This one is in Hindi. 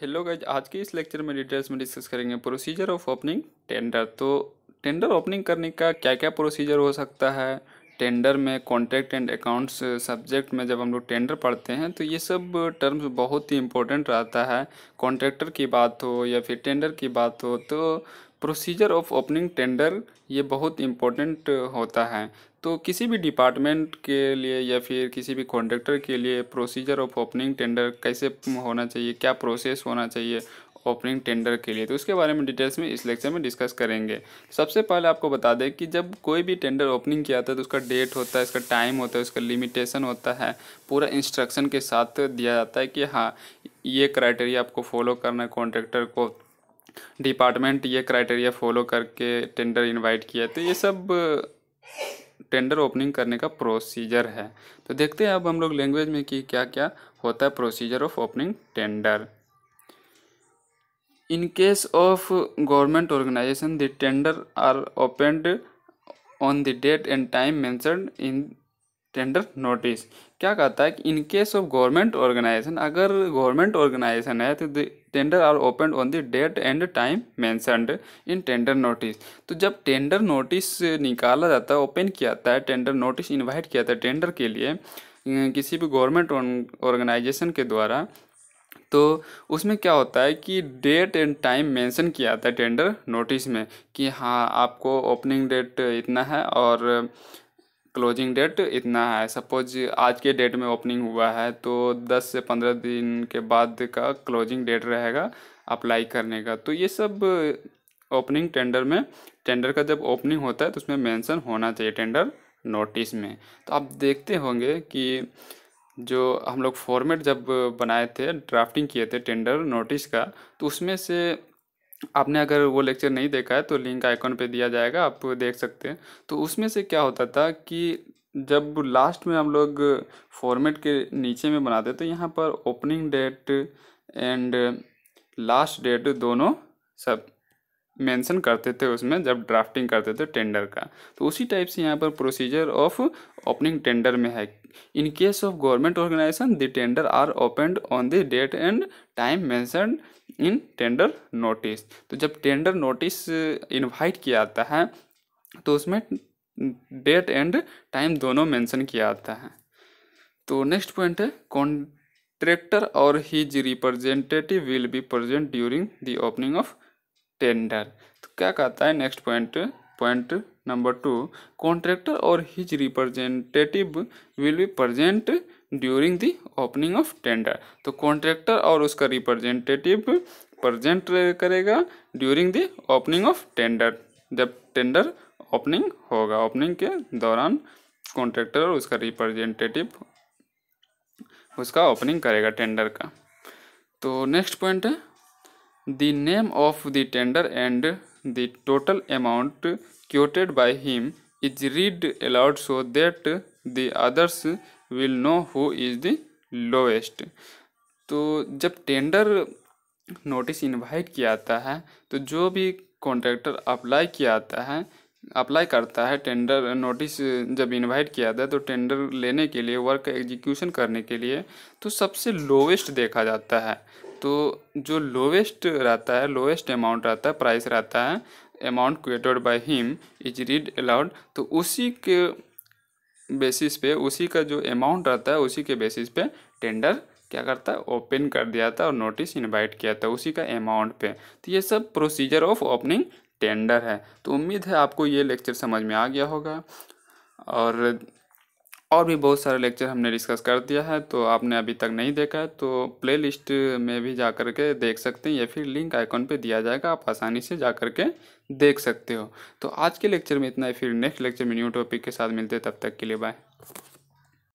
हेलो गाइज आज के इस लेक्चर में डिटेल्स में डिस्कस करेंगे प्रोसीजर ऑफ ओपनिंग टेंडर तो टेंडर ओपनिंग करने का क्या क्या प्रोसीजर हो सकता है टेंडर में कॉन्ट्रैक्ट एंड अकाउंट्स सब्जेक्ट में जब हम लोग टेंडर पढ़ते हैं तो ये सब टर्म्स बहुत ही इम्पोर्टेंट रहता है कॉन्ट्रैक्टर की बात हो या फिर टेंडर की बात हो तो प्रोसीजर ऑफ ओपनिंग टेंडर ये बहुत इम्पोर्टेंट होता है तो किसी भी डिपार्टमेंट के लिए या फिर किसी भी कॉन्ट्रैक्टर के लिए प्रोसीजर ऑफ ओपनिंग टेंडर कैसे होना चाहिए क्या प्रोसेस होना चाहिए ओपनिंग टेंडर के लिए तो उसके बारे में डिटेल्स में इस लेक्चर में डिस्कस करेंगे सबसे पहले आपको बता दें कि जब कोई भी टेंडर ओपनिंग किया जाता है तो उसका डेट होता है इसका टाइम होता है उसका लिमिटेशन होता है पूरा इंस्ट्रक्शन के साथ दिया जाता है कि हाँ ये क्राइटेरिया आपको फॉलो करना है कॉन्ट्रैक्टर को डिपार्टमेंट ये क्राइटेरिया फॉलो करके टेंडर इन्वाइट किया तो ये सब टेंडर ओपनिंग करने का प्रोसीजर है तो देखते हैं अब हम लोग लैंग्वेज में कि क्या क्या होता है procedure of opening tender in case of government organisation the tender are opened on the date and time mentioned in tender notice क्या कहता है कि in case of government organisation अगर गवर्नमेंट ऑर्गेनाइजेशन है तो tender are open on the date and time mentioned in tender notice तो जब टेंडर नोटिस निकाला जाता है ओपन किया जाता है टेंडर नोटिस इन्वाइट किया जाता है टेंडर के लिए किसी भी गवर्नमेंट ऑर्गेनाइजेशन के द्वारा तो उसमें क्या होता है कि डेट एंड टाइम मेंशन किया जाता है टेंडर नोटिस में कि हाँ आपको ओपनिंग डेट इतना है और क्लोजिंग डेट इतना है सपोज आज के डेट में ओपनिंग हुआ है तो 10 से 15 दिन के बाद का क्लोजिंग डेट रहेगा अप्लाई करने का तो ये सब ओपनिंग टेंडर में टेंडर का जब ओपनिंग होता है तो उसमें मेंशन होना चाहिए टेंडर नोटिस में तो आप देखते होंगे कि जो हम लोग फॉर्मेट जब बनाए थे ड्राफ्टिंग किए थे टेंडर नोटिस का तो उसमें से आपने अगर वो लेक्चर नहीं देखा है तो लिंक आइकॉन पे दिया जाएगा आप देख सकते हैं तो उसमें से क्या होता था कि जब लास्ट में हम लोग फॉर्मेट के नीचे में बनाते तो यहाँ पर opening date and last date दोनों सब मेंशन करते थे उसमें जब ड्राफ्टिंग करते थे टेंडर का तो उसी टाइप से यहाँ पर प्रोसीजर ऑफ ओपनिंग टेंडर में है in case of government organisation the tender are opened on the date and time mention in tender notice तो जब टेंडर नोटिस इनवाइट किया जाता है तो उसमें डेट एंड टाइम दोनों मेंशन किया जाता है तो नेक्स्ट पॉइंट है कॉन्ट्रेक्टर और his representative will be present during the opening of tender तो क्या कहता है next point point number two contractor और his representative will be present during the opening of tender तो कॉन्ट्रैक्टर और उसका रिप्रेजेंटेटिव प्रजेंट करेगा during the opening of tender जब टेंडर ओपनिंग होगा ओपनिंग के दौरान कॉन्ट्रैक्टर और उसका रिप्रेजेंटेटिव उसका ओपनिंग करेगा टेंडर का तो नेक्स्ट पॉइंट है the name of the tender and the total amount quoted by him is read aloud so that the others will know who is the lowest तो जब टेंडर नोटिस इनवाइट किया जाता है तो जो भी कॉन्ट्रैक्टर अप्लाई किया जाता है अप्लाई करता है टेंडर नोटिस जब इनवाइट किया जाता है तो टेंडर लेने के लिए वर्क एग्जीक्यूशन करने के लिए तो सबसे लोवेस्ट देखा जाता है तो जो लोवेस्ट रहता है लोवेस्ट अमाउंट रहता है प्राइस रहता है amount created by him is read aloud तो उसी के बेसिस पे उसी का जो अमाउंट रहता है उसी के बेसिस पे टेंडर क्या करता है ओपन कर दिया था और नोटिस इनवाइट किया था उसी का अमाउंट पे तो ये सब प्रोसीजर ऑफ ओपनिंग टेंडर है तो उम्मीद है आपको ये लेक्चर समझ में आ गया होगा और और भी बहुत सारे लेक्चर हमने डिस्कस कर दिया है तो आपने अभी तक नहीं देखा है तो प्ले लिस्ट में भी जा कर के देख सकते हैं या फिर लिंक आइकॉन पे दिया जाएगा आप आसानी से जा कर के देख सकते हो तो आज के लेक्चर में इतना है फिर नेक्स्ट लेक्चर में न्यू टॉपिक के साथ मिलते हैं तब तक के लिए बाय